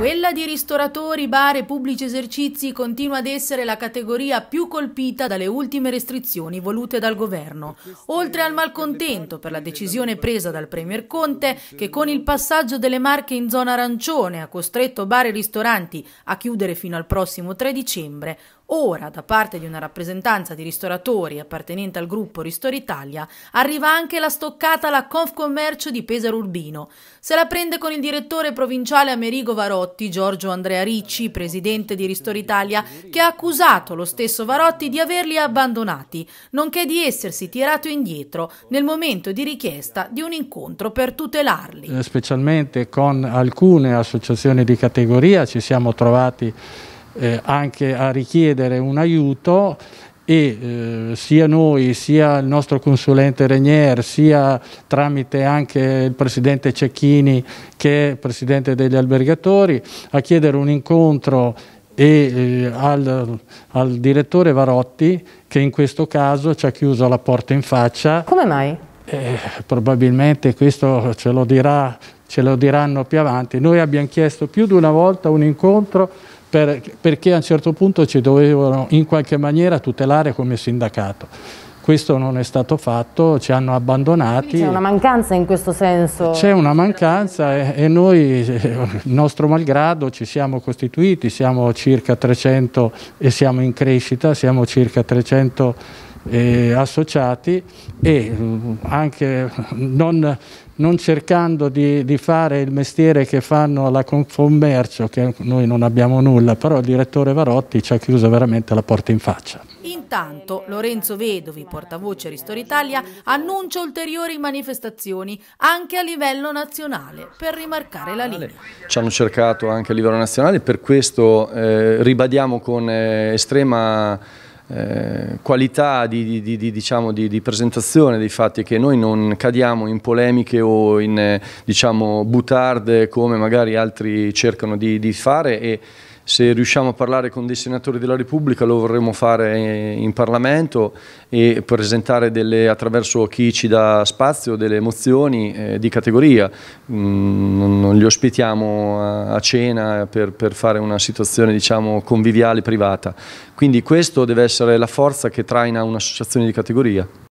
Quella di ristoratori, bar e pubblici esercizi continua ad essere la categoria più colpita dalle ultime restrizioni volute dal governo. Oltre al malcontento per la decisione presa dal Premier Conte, che con il passaggio delle marche in zona arancione ha costretto bar e ristoranti a chiudere fino al prossimo 3 dicembre, Ora, da parte di una rappresentanza di ristoratori appartenente al gruppo Ristori Italia, arriva anche la stoccata alla Confcommercio di Pesaro Urbino. Se la prende con il direttore provinciale Amerigo Varotti, Giorgio Andrea Ricci, presidente di Ristori Italia, che ha accusato lo stesso Varotti di averli abbandonati, nonché di essersi tirato indietro nel momento di richiesta di un incontro per tutelarli. Eh, specialmente con alcune associazioni di categoria ci siamo trovati eh, anche a richiedere un aiuto e eh, sia noi, sia il nostro consulente Regnier, sia tramite anche il presidente Cecchini che è presidente degli albergatori, a chiedere un incontro e eh, al, al, direttore Varotti che in questo caso ci ha chiuso la porta in faccia. Come mai? Eh, probabilmente questo ce lo, dirà, ce lo diranno più avanti. Noi abbiamo chiesto più di una volta un incontro per, perché a un certo punto ci dovevano in qualche maniera tutelare come sindacato questo non è stato fatto, ci hanno abbandonati. C'è una mancanza in questo senso? C'è una mancanza e, noi, il nostro malgrado, ci siamo costituiti, siamo circa 300 e siamo in crescita, siamo circa 300 eh, associati e mm, anche non, non cercando di, di, fare il mestiere che fanno alla Confcommercio, che noi non abbiamo nulla, però il direttore Varotti ci ha chiuso veramente la porta in faccia. Intanto Lorenzo Vedovi, portavoce Ristori Italia, annuncia ulteriori manifestazioni anche a livello nazionale per rimarcare la linea. Ci hanno cercato anche a livello nazionale, per questo eh, ribadiamo con eh, estrema eh, qualità di, di, di, diciamo, di, presentazione dei fatti, che noi non cadiamo in polemiche o in eh, diciamo, butarde come magari altri cercano di, fare e se riusciamo a parlare con dei senatori della Repubblica lo vorremmo fare in Parlamento e presentare delle, attraverso chi ci dà spazio delle mozioni eh, di categoria. Mm, non li ospitiamo a, a cena per, per, fare una situazione diciamo, conviviale privata. Quindi questa deve essere la forza che traina un'associazione di categoria.